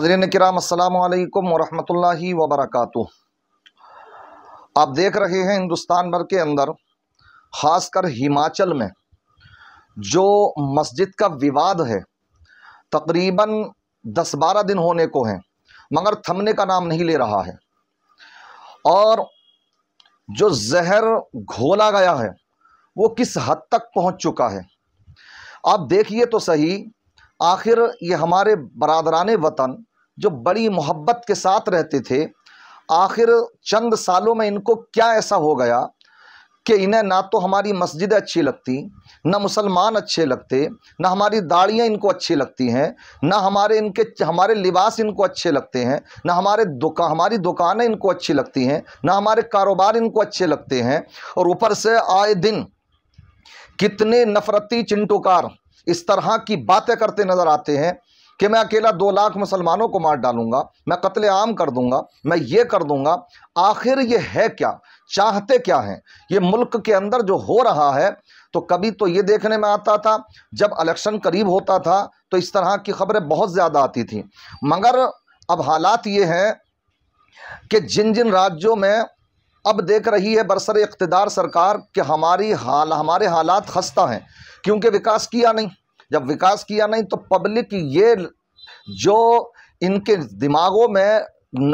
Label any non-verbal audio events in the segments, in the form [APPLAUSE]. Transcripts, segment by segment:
हजरन कराम अल्लाम वरहि वबरक आप देख रहे हैं हिंदुस्तान भर के अंदर ख़ासकर हिमाचल में जो मस्जिद का विवाद है तकरीबन दस बारह दिन होने को है मगर थमने का नाम नहीं ले रहा है और जो जहर घोला गया है वो किस हद तक पहुंच चुका है आप देखिए तो सही आखिर ये हमारे बरदरान वतन जो बड़ी मोहब्बत के साथ रहते थे आखिर चंद सालों में इनको क्या ऐसा हो गया कि इन्हें ना तो हमारी मस्जिदें अच्छी लगती ना मुसलमान अच्छे लगते ना हमारी दाढ़ियाँ इनको अच्छी लगती हैं ना हमारे इनके हमारे लिबास इनको अच्छे लगते हैं ना हमारे दुका हमारी दुकानें इनको अच्छी लगती हैं ना हमारे कारोबार इनको अच्छे लगते हैं और ऊपर से आए दिन कितने नफरती चिंटोकार इस तरह की बातें करते नज़र आते हैं कि मैं अकेला दो लाख मुसलमानों को मार डालूंगा मैं कत्ल आम कर दूंगा मैं ये कर दूंगा आखिर ये है क्या चाहते क्या हैं ये मुल्क के अंदर जो हो रहा है तो कभी तो ये देखने में आता था जब इलेक्शन करीब होता था तो इस तरह की खबरें बहुत ज़्यादा आती थी मगर अब हालात ये हैं कि जिन जिन राज्यों में अब देख रही है बरसर इकतदार सरकार कि हमारी हाल हमारे हालात खस्ता हैं क्योंकि विकास किया नहीं जब विकास किया नहीं तो पब्लिक ये जो इनके दिमागों में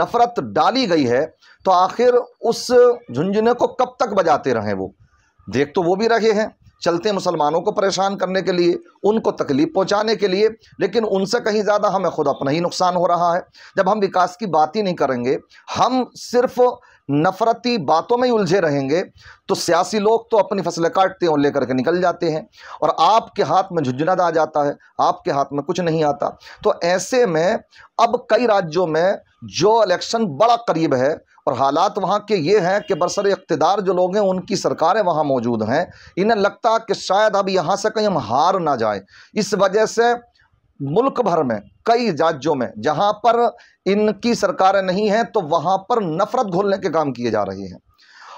नफ़रत डाली गई है तो आखिर उस झुंझुने को कब तक बजाते रहें वो देख तो वो भी रहे हैं चलते मुसलमानों को परेशान करने के लिए उनको तकलीफ पहुंचाने के लिए लेकिन उनसे कहीं ज़्यादा हमें खुद अपना ही नुकसान हो रहा है जब हम विकास की बात ही नहीं करेंगे हम सिर्फ़ नफरती बातों में उलझे रहेंगे तो सियासी लोग तो अपनी फसलें काटते हैं और लेकर के निकल जाते हैं और आपके हाथ में झुंझुनाद आ जाता है आपके हाथ में कुछ नहीं आता तो ऐसे में अब कई राज्यों में जो इलेक्शन बड़ा करीब है और हालात वहाँ के ये हैं कि बरसर इकतदार जो लोग हैं उनकी सरकारें वहाँ मौजूद हैं इन्हें लगता कि शायद अब यहाँ से कहीं हम हार ना जाए इस वजह से मुल्क भर में कई राज्यों में जहां पर इनकी सरकारें नहीं हैं तो वहां पर नफरत घोलने के काम किए जा रहे हैं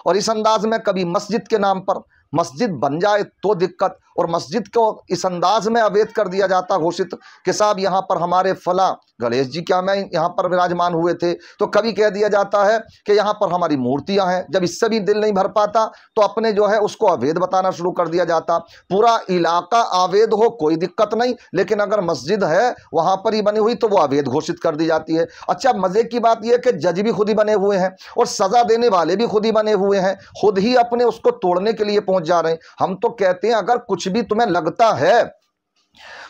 और इस अंदाज में कभी मस्जिद के नाम पर मस्जिद बन जाए तो दिक्कत और मस्जिद को इस अंदाज में अवैध कर दिया जाता घोषित कि साहब यहाँ पर हमारे फला गणेश जी क्या मैं यहाँ पर विराजमान हुए थे तो कभी कह दिया जाता है कि यहाँ पर हमारी मूर्तियाँ हैं जब इससे भी दिल नहीं भर पाता तो अपने जो है उसको अवैध बताना शुरू कर दिया जाता पूरा इलाका अवैध हो कोई दिक्कत नहीं लेकिन अगर मस्जिद है वहाँ पर ही बनी हुई तो वो अवैध घोषित कर दी जाती है अच्छा मज़े की बात यह कि जज भी खुद ही बने हुए हैं और सज़ा देने वाले भी खुद ही बने हुए हैं खुद ही अपने उसको तोड़ने के लिए पहुँच जा रहे हैं हम तो कहते हैं अगर कुछ कुछ भी तुम्हें लगता है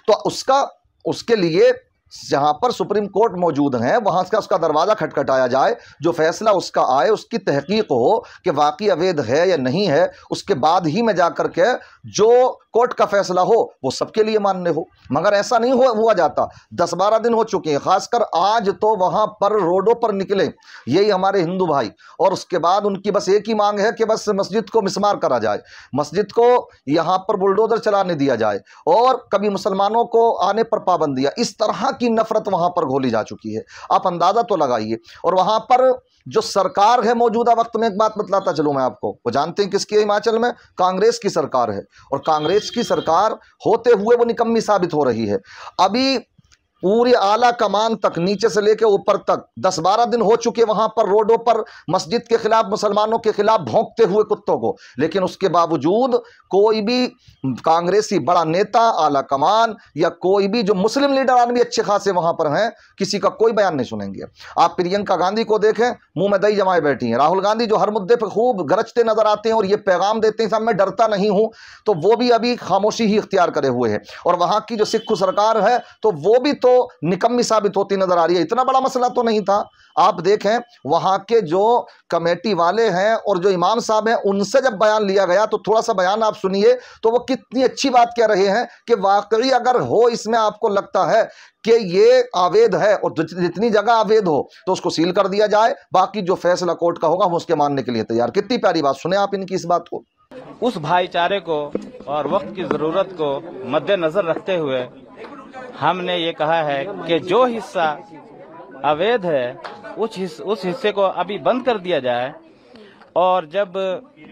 तो उसका उसके लिए जहां पर सुप्रीम कोर्ट मौजूद हैं वहां का उसका दरवाज़ा खटखटाया जाए जो फैसला उसका आए उसकी तहकीक हो कि वाकई अवैध है या नहीं है उसके बाद ही में जा कर के जो कोर्ट का फैसला हो वो सबके लिए मान्य हो मगर ऐसा नहीं हुआ जाता दस बारह दिन हो चुके हैं खासकर आज तो वहाँ पर रोडों पर निकले यही हमारे हिंदू भाई और उसके बाद उनकी बस एक ही मांग है कि बस मस्जिद को मिसमार करा जाए मस्जिद को यहाँ पर बुलडोजर चलाने दिया जाए और कभी मुसलमानों को आने पर पाबंदियाँ इस तरह की की नफरत वहां पर घोली जा चुकी है आप अंदाज़ा तो लगाइए और वहां पर जो सरकार है मौजूदा वक्त में एक बात बतलाता चलू मैं आपको वो जानते हैं किसकी है हिमाचल में कांग्रेस की सरकार है और कांग्रेस की सरकार होते हुए वो निकम्मी साबित हो रही है अभी पूरी आला कमान तक नीचे से लेकर ऊपर तक दस बारह दिन हो चुके वहां पर रोडों पर मस्जिद के खिलाफ मुसलमानों के खिलाफ भोंकते हुए कुत्तों को लेकिन उसके बावजूद कोई भी कांग्रेसी बड़ा नेता आला कमान या कोई भी जो मुस्लिम लीडर आदमी अच्छे खासे वहां पर हैं किसी का कोई बयान नहीं सुनेंगे आप प्रियंका गांधी को देखें मुंह में दई जमाए बैठी हैं राहुल गांधी जो हर मुद्दे पर खूब गरजते नजर आते हैं और ये पैगाम देते हैं साहब मैं डरता नहीं हूं तो वो भी अभी खामोशी ही इख्तियार करे हुए है और वहां की जो सिख सरकार है तो वो भी तो तो निकम्मी साबित होती नज़र आ रही है इतना बड़ा मसला तो नहीं था आप देखें वहां के जो कमेटी वाले हैं और जो इमाम साहब हैं उनसे जब बयान लिया गया तो थोड़ा सा बयान आप सुनिए तो वो कितनी अच्छी बात कह रहे हैं कि वाकई अगर हो इसमें आपको लगता है कि ये आवेद है और जितनी जगह आवेद हो तो उसको सील कर दिया जाए बाकी जो फैसला कोर्ट का होगा हम उसके मानने के लिए तैयार कितनी प्यारी बात सुने आप इनकी इस बात को उस भाईचारे को और वक्त की जरूरत को मद्देनजर रखते हुए हमने ये कहा है कि जो हिस्सा अवैध है उस हिस, उस हिस्से को अभी बंद कर दिया जाए और जब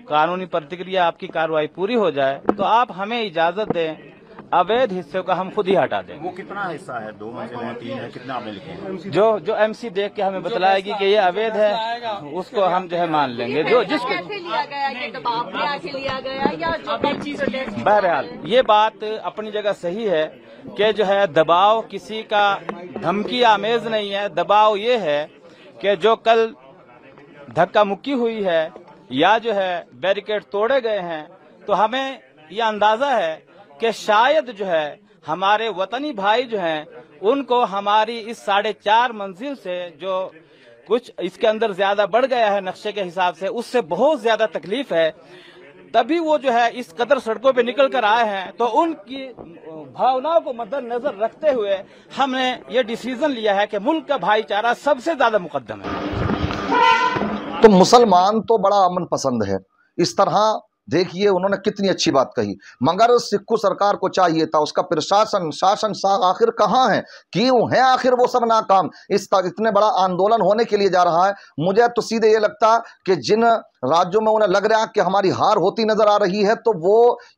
कानूनी प्रतिक्रिया आपकी कार्रवाई पूरी हो जाए तो आप हमें इजाजत दें अवैध हिस्से का हम खुद ही हटा दें वो कितना हिस्सा है दो मंजिल है तीन है कितना आपने लिखे जो जो एमसी देख के हमें बतलाएगी कि ये अवैध है उसको हम जो है मान लेंगे जो जिसको बहरहाल ये बात अपनी जगह सही है कि जो है दबाव किसी का धमकी आमेज नहीं है दबाव ये है कि जो कल धक्का मुक्की हुई है या जो है बैरिकेड तोड़े गए हैं तो हमें ये अंदाजा है कि शायद जो है हमारे वतनी भाई जो हैं उनको हमारी इस साढ़े चार मंजिल से जो कुछ इसके अंदर ज्यादा बढ़ गया है नक्शे के हिसाब से उससे बहुत ज्यादा तकलीफ है तभी वो जो है इस कदर सड़कों पे निकल कर आए हैं तो उनकी भावनाओं को मद्देनजर रखते हुए हमने ये डिसीजन लिया है कि मुल्क का भाईचारा सबसे ज्यादा मुकदम है तो मुसलमान तो बड़ा अमन पसंद है इस तरह देखिए उन्होंने कितनी अच्छी बात कही मगर सिक्कू सरकार को चाहिए था उसका प्रशासन शासन शाह आखिर कहाँ है क्यों है आखिर वो सब नाकाम इस इतने बड़ा आंदोलन होने के लिए जा रहा है मुझे तो सीधे ये लगता कि जिन राज्यों में उन्हें लग रहा है कि हमारी हार होती नजर आ रही है तो वो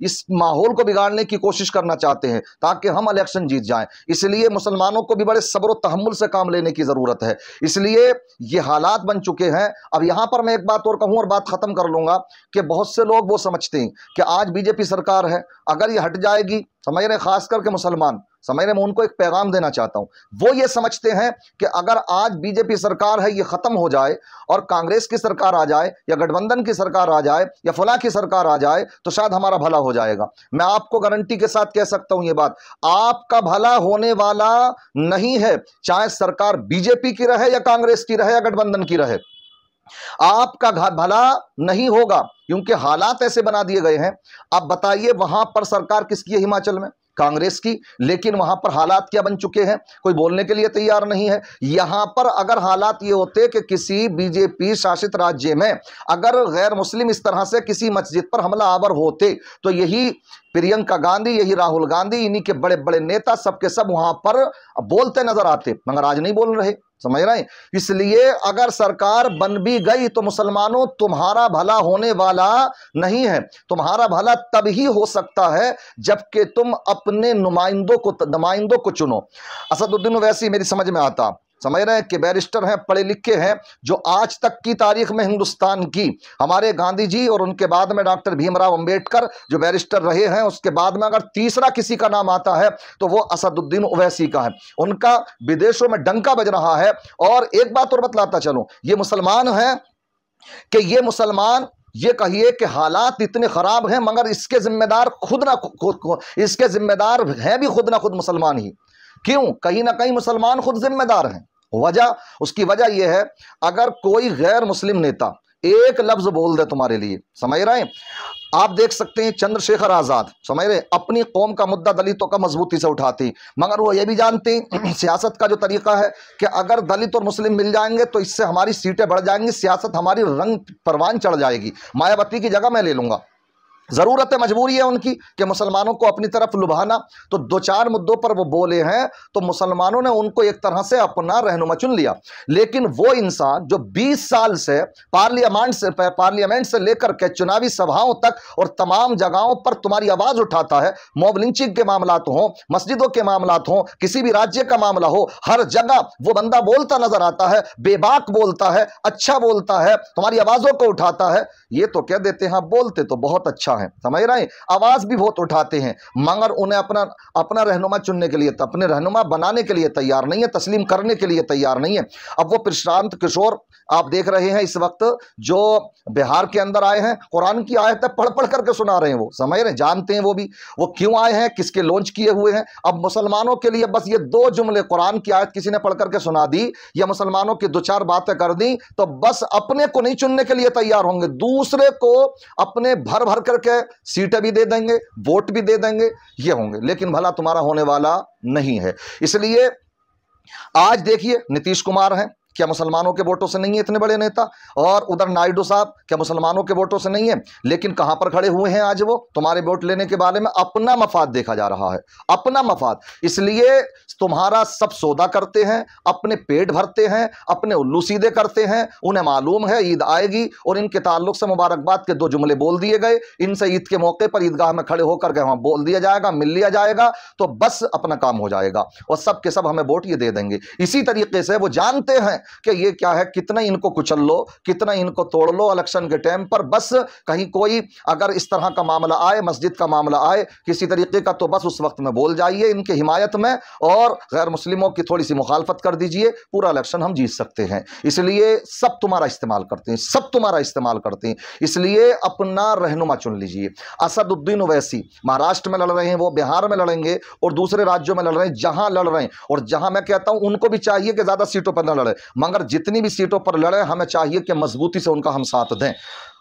इस माहौल को बिगाड़ने की कोशिश करना चाहते हैं ताकि हम इलेक्शन जीत जाएं इसलिए मुसलमानों को भी बड़े सब्र तहमुल से काम लेने की ज़रूरत है इसलिए ये हालात बन चुके हैं अब यहां पर मैं एक बात और कहूँ और बात ख़त्म कर लूंगा कि बहुत से लोग वो समझते हैं कि आज बीजेपी सरकार है अगर ये हट जाएगी समझ रहे खास करके मुसलमान समझ रहे मैं उनको एक पैगाम देना चाहता हूं वो ये समझते हैं कि अगर आज बीजेपी सरकार है ये ख़त्म हो जाए और कांग्रेस की सरकार आ जाए या गठबंधन की सरकार आ जाए या फला की सरकार आ जाए तो शायद हमारा भला हो जाएगा मैं आपको गारंटी के साथ कह सकता हूं ये बात आपका भला होने वाला नहीं है चाहे सरकार बीजेपी की रहे या कांग्रेस की रहे या गठबंधन की रहे आपका भला नहीं होगा क्योंकि हालात ऐसे बना दिए गए हैं आप बताइए वहां पर सरकार किसकी है हिमाचल में कांग्रेस की लेकिन वहां पर हालात क्या बन चुके हैं कोई बोलने के लिए तैयार नहीं है यहां पर अगर हालात ये होते कि किसी बीजेपी शासित राज्य में अगर गैर मुस्लिम इस तरह से किसी मस्जिद पर हमला आवर होते तो यही प्रियंका गांधी यही राहुल गांधी इन्हीं के बड़े बड़े नेता सबके सब वहां पर बोलते नजर आते मगर आज नहीं बोल रहे समझ रहे हैं इसलिए अगर सरकार बन भी गई तो मुसलमानों तुम्हारा भला होने वाला नहीं है तुम्हारा भला तब ही हो सकता है जबकि तुम अपने नुमाइंदों को नुमाइंदों को चुनो असदुद्दीन वैसी मेरी समझ में आता समझ रहे हैं कि बैरिस्टर हैं पढ़े लिखे हैं जो आज तक की तारीख में हिंदुस्तान की हमारे गांधी जी और उनके बाद में डॉक्टर भीमराव अंबेडकर जो बैरिस्टर रहे हैं उसके बाद में अगर तीसरा किसी का नाम आता है तो वो असदुद्दीन ओवैसी का है उनका विदेशों में डंका बज रहा है और एक बात और बतलाता चलो ये मुसलमान है कि ये मुसलमान ये कहिए कि हालात इतने ख़राब हैं मगर इसके ज़िम्मेदार खुद ना खुद इसके ज़िम्मेदार हैं भी खुद ना खुद मुसलमान ही क्यों कहीं ना कहीं मुसलमान खुद जिम्मेदार हैं वजह उसकी वजह यह है अगर कोई गैर मुस्लिम नेता एक लफ्ज बोल दे तुम्हारे लिए समझ रहे हैं आप देख सकते हैं चंद्रशेखर आज़ाद समझ रहे अपनी कौम का मुद्दा दलितों का मजबूती से उठाती मगर वो ये भी जानती [CLEARS THROAT] सियासत का जो तरीका है कि अगर दलित और मुस्लिम मिल जाएंगे तो इससे हमारी सीटें बढ़ जाएंगी सियासत हमारी रंग परवान चढ़ जाएगी मायावती की जगह मैं ले लूंगा ज़रूरत है मजबूरी है उनकी कि मुसलमानों को अपनी तरफ लुभाना तो दो चार मुद्दों पर वो बोले हैं तो मुसलमानों ने उनको एक तरह से अपना रहनुमा चुन लिया लेकिन वो इंसान जो 20 साल से पार्लियामेंट से पार्लियामेंट से लेकर के चुनावी सभाओं तक और तमाम जगहों पर तुम्हारी आवाज़ उठाता है मोब लिंचिंग के मामला हों मस्जिदों के मामला हों किसी भी राज्य का मामला हो हर जगह वो बंदा बोलता नजर आता है बेबाक बोलता है अच्छा बोलता है तुम्हारी आवाज़ों को उठाता है ये तो कह देते हैं बोलते तो बहुत अच्छा होता है समझ रहे हैं आवाज़ भी बहुत उठाते हैं मगर उन्हें अपना अपना रहनुमा चुनने के लिए अपने रहनुमा बनाने के लिए तैयार नहीं है तस्लीम करने के लिए तैयार नहीं है अब वो प्रशांत किशोर आप देख रहे हैं इस वक्त जो बिहार के अंदर आए हैं कुरान की आयतें पढ़ पढ़ करके सुना रहे हैं वो समझ रहे हैं जानते हैं वो भी वो क्यों आए हैं किसके लॉन्च किए हुए हैं अब मुसलमानों के लिए बस ये दो जुमले कुरान की आयत किसी ने पढ़ करके सुना दी या मुसलमानों की दो चार बातें कर दी तो बस अपने को नहीं चुनने के लिए तैयार होंगे दूसरे को अपने भर भर करके है सीटें भी दे देंगे वोट भी दे देंगे ये होंगे लेकिन भला तुम्हारा होने वाला नहीं है इसलिए आज देखिए नीतीश कुमार हैं क्या मुसलमानों के वोटों से नहीं है इतने बड़े नेता और उधर नायडू साहब क्या मुसलमानों के वोटों से नहीं है लेकिन कहाँ पर खड़े हुए हैं आज वो तुम्हारे वोट लेने के बारे में अपना मफाद देखा जा रहा है अपना मफाद इसलिए तुम्हारा सब सौदा करते हैं अपने पेट भरते हैं अपने उल्लू सीधे करते हैं उन्हें मालूम है ईद आएगी और इनके ताल्लुक से मुबारकबाद के दो जुमले बोल दिए गए इनसे ईद के मौके पर ईदगाह में खड़े होकर गए वहाँ बोल दिया जाएगा मिल लिया जाएगा तो बस अपना काम हो जाएगा और सब के सब हमें वोट ये दे देंगे इसी तरीके से वो जानते हैं कि ये क्या है कितना इनको कुचल लो कितना इनको तोड़ लो इलेक्शन के टाइम पर बस कहीं कोई अगर इस तरह का मामला आए मस्जिद का मामला आए किसी तरीके का तो बस उस वक्त में बोल जाइए इनके हिमायत में और गैर मुस्लिमों की थोड़ी सी मुखालफत कर दीजिए पूरा इलेक्शन हम जीत सकते हैं इसलिए सब तुम्हारा इस्तेमाल करते हैं सब तुम्हारा इस्तेमाल करते हैं इसलिए अपना रहनुमा चुन लीजिए असदुद्दीन अवैसी महाराष्ट्र में लड़ रहे हैं वो बिहार में लड़ेंगे और दूसरे राज्यों में लड़ रहे हैं जहां लड़ रहे हैं और जहां मैं कहता हूं उनको भी चाहिए कि ज़्यादा सीटों पर न लड़े मगर जितनी भी सीटों पर लड़े हमें चाहिए कि मजबूती से उनका हम साथ दें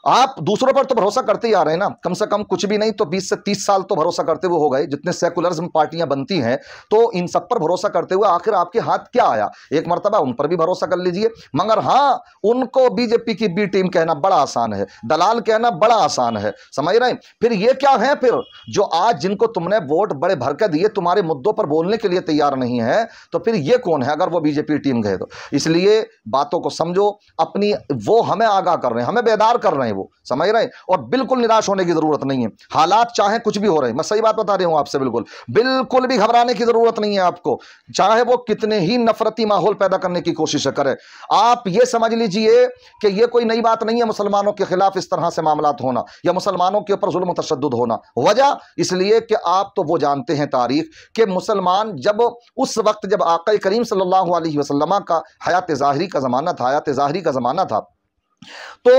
आप दूसरों पर तो भरोसा करते ही आ रहे हैं ना कम से कम कुछ भी नहीं तो 20 से 30 साल तो भरोसा करते हुए हो गए जितने सेकुलरिज्म पार्टियां बनती हैं तो इन सब पर भरोसा करते हुए आखिर आपके हाथ क्या आया एक मरतबा उन पर भी भरोसा कर लीजिए मगर हाँ उनको बीजेपी की बी टीम कहना बड़ा आसान है दलाल कहना बड़ा आसान है समझ रहे हैं फिर ये क्या है फिर जो आज जिनको तुमने वोट बड़े भर के दिए तुम्हारे मुद्दों पर बोलने के लिए तैयार नहीं है तो फिर ये कौन है अगर वो बीजेपी टीम गए तो इसलिए बातों को समझो अपनी वो हमें आगाह कर रहे हैं हमें बेदार कर रहे हैं वो समझ रहे हैं और बिल्कुल निराश होने की ज़रूरत नहीं है हालात चाहे कुछ भी हो रहे हैं मैं सही बात बता रही हूँ आपसे बिल्कुल बिल्कुल भी घबराने की ज़रूरत नहीं है आपको चाहे वो कितने ही नफरती माहौल पैदा करने की कोशिश करे आप ये समझ लीजिए कि ये कोई नई बात नहीं है मुसलमानों के खिलाफ इस तरह से मामला होना या मुसलमानों के ऊपर जुल्म तशद होना वजह इसलिए कि आप तो वो जानते हैं तारीख के मुसलमान जब उस वक्त जब आका करीम सल्ला अलैहि का हयात ज़ाहरी का ज़माना था हयात ज़ाहरी का ज़माना था तो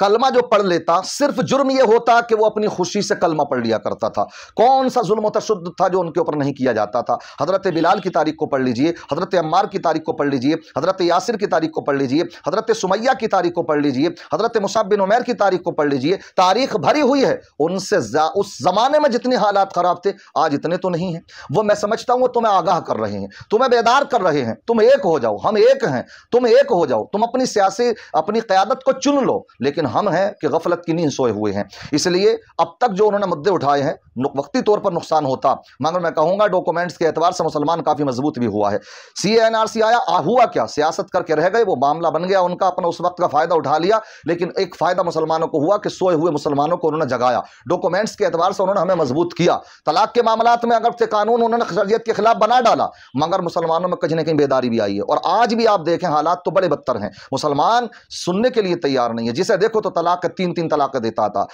कलमा जो पढ़ लेता सिर्फ जुर्म यह होता कि वो अपनी खुशी से कलमा पढ़ लिया करता था कौन सा जुल्म तशद था जो उनके ऊपर नहीं किया जाता था हज़रत बिलाल की तारीख को पढ़ लीजिए हज़रत अम्मार की तारीख को पढ़ लीजिए हज़रत यासिर की तारीख को पढ़ लीजिए हज़रत सुमैया की तारीख को पढ़ लीजिए हज़रत मुसाबिन उमैर की तारीख को पढ़ लीजिए तारीख भरी हुई है उनसे उस ज़माने में जितने हालात ख़राब थे आज इतने तो नहीं हैं वो मैं समझता हूँ वो तुम्हें आगाह कर रहे हैं तुम्हें बेदार कर रहे हैं तुम एक हो जाओ हम एक हैं तुम एक हो जाओ तुम अपनी सियासी अपनी क़्यादत को चुन लो लेकिन हम हैं कि गफलत की नींद सोए हुए हैं इसलिए अब तक जो उन्होंने मुद्दे उठाए हैं वक्ती तौर पर नुकसान होता मगर मैं कहूँगा डॉक्यूमेंट्स के एतबार से मुसलमान काफ़ी मजबूत भी हुआ है सी एन आर सी आया आ हुआ क्या सियासत करके रह गए वो मामला बन गया उनका अपना उस वक्त का फ़ायदा उठा लिया लेकिन एक फ़ायदा मुसलमानों को हुआ कि सोए हुए मुसलमानों को उन्होंने जगाया डॉक्यूमेंट्स के एतबार से उन्होंने हमें मजबूत किया तलाक के मामला में अगर से कानून उन्होंने शरीयत के खिलाफ बना डाला मगर मुसलमानों में कहीं ना कहीं बेदारी भी आई है और आज भी आप देखें हालात तो बड़े बदतर हैं मुसलमान सुनने के लिए तैयार नहीं है जिसे देख को तो तलाक तीन तीन तलाक देता था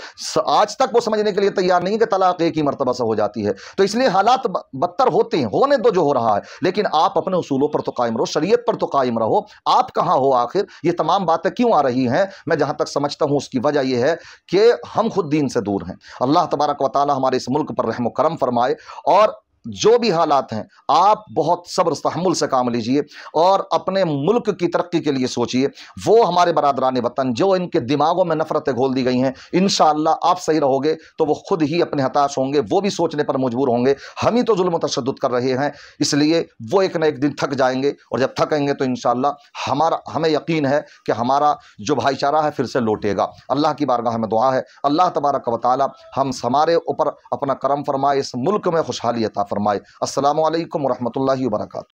आज तक वो समझने के लिए तैयार नहीं कि तलाक एक ही मरतबा से हो जाती है तो इसलिए हालात बदतर होते हैं होने दो जो हो रहा है लेकिन आप अपने उसूलों पर तो कायम रहो शरीयत पर तो कायम रहो आप कहाँ हो आखिर ये तमाम बातें क्यों आ रही हैं मैं जहाँ तक समझता हूँ उसकी वजह यह है कि हम खुद दीन से दूर हैं अल्लाह तबारक वाली हमारे इस मुल्क पर रहम करम फरमाए और जो भी हालात हैं आप बहुत सब्र तहमुल से काम लीजिए और अपने मुल्क की तरक्की के लिए सोचिए वो हमारे बरदरान वतन जो इनके दिमागों में नफरतें घोल दी गई हैं इन आप सही रहोगे तो वो खुद ही अपने हताश होंगे वो भी सोचने पर मजबूर होंगे हम ही तो जुल्म तशद कर रहे हैं इसलिए वो एक ना एक दिन थक जाएंगे और जब थकेंगे तो इन हमारा हमें यकीन है कि हमारा जो भाईचारा है फिर से लौटेगा अल्लाह की बारगाह में दुआ है अल्लाह तबारक वाली हम हमारे ऊपर अपना करम फरमाए इस मुल्क में खुशहाली अता फरमा फरमाए असल वरहमल वर्का